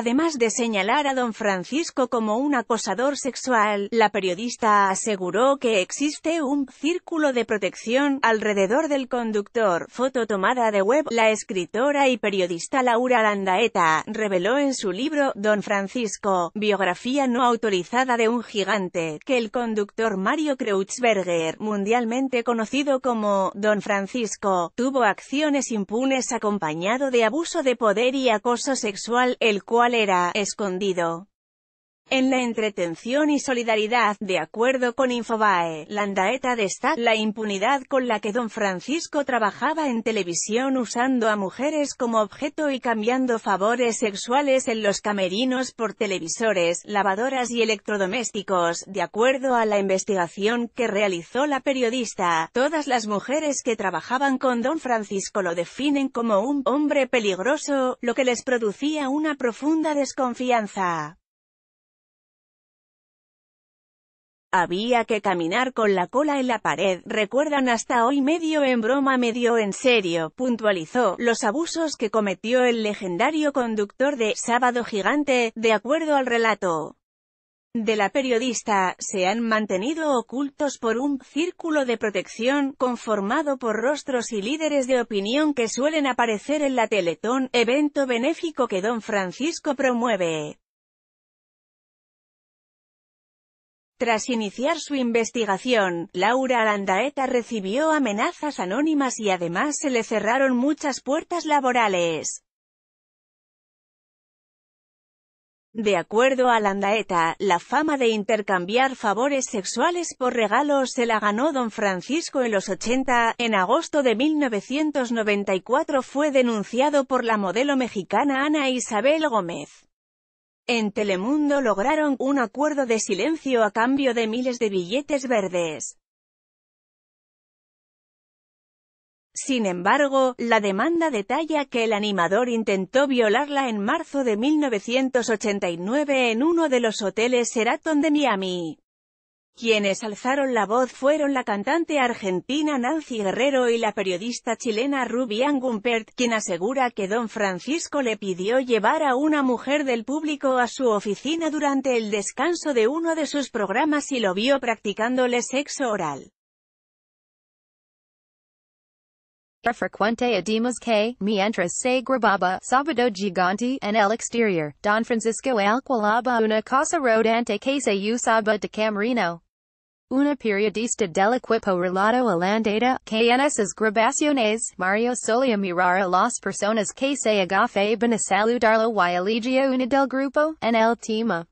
Además de señalar a don Francisco como un acosador sexual, la periodista aseguró que existe un círculo de protección alrededor del conductor. Foto tomada de web, la escritora y periodista Laura Landaeta reveló en su libro Don Francisco, biografía no autorizada de un gigante, que el conductor Mario Kreutzberger, mundialmente conocido como Don Francisco, tuvo acciones impunes acompañado de abuso de poder y acoso sexual, el cual era escondido. En la entretención y solidaridad, de acuerdo con Infobae, Landaeta destaca la impunidad con la que don Francisco trabajaba en televisión usando a mujeres como objeto y cambiando favores sexuales en los camerinos por televisores, lavadoras y electrodomésticos. De acuerdo a la investigación que realizó la periodista, todas las mujeres que trabajaban con don Francisco lo definen como un hombre peligroso, lo que les producía una profunda desconfianza. Había que caminar con la cola en la pared, recuerdan hasta hoy medio en broma medio en serio, puntualizó, los abusos que cometió el legendario conductor de Sábado Gigante, de acuerdo al relato de la periodista, se han mantenido ocultos por un círculo de protección conformado por rostros y líderes de opinión que suelen aparecer en la Teletón, evento benéfico que don Francisco promueve. Tras iniciar su investigación, Laura Arandaeta recibió amenazas anónimas y además se le cerraron muchas puertas laborales. De acuerdo a Arandaeta, la fama de intercambiar favores sexuales por regalos se la ganó don Francisco en los 80. En agosto de 1994 fue denunciado por la modelo mexicana Ana Isabel Gómez. En Telemundo lograron un acuerdo de silencio a cambio de miles de billetes verdes. Sin embargo, la demanda detalla que el animador intentó violarla en marzo de 1989 en uno de los hoteles Seraton de Miami. Quienes alzaron la voz fueron la cantante argentina Nancy Guerrero y la periodista chilena Ruby Gumpert, quien asegura que don Francisco le pidió llevar a una mujer del público a su oficina durante el descanso de uno de sus programas y lo vio practicándole sexo oral. Una periodista del equipo relato a che NS grabaciones, Mario Solia mirara las personas que se agafe ben a saludarlo y elegio una del grupo, en el tema.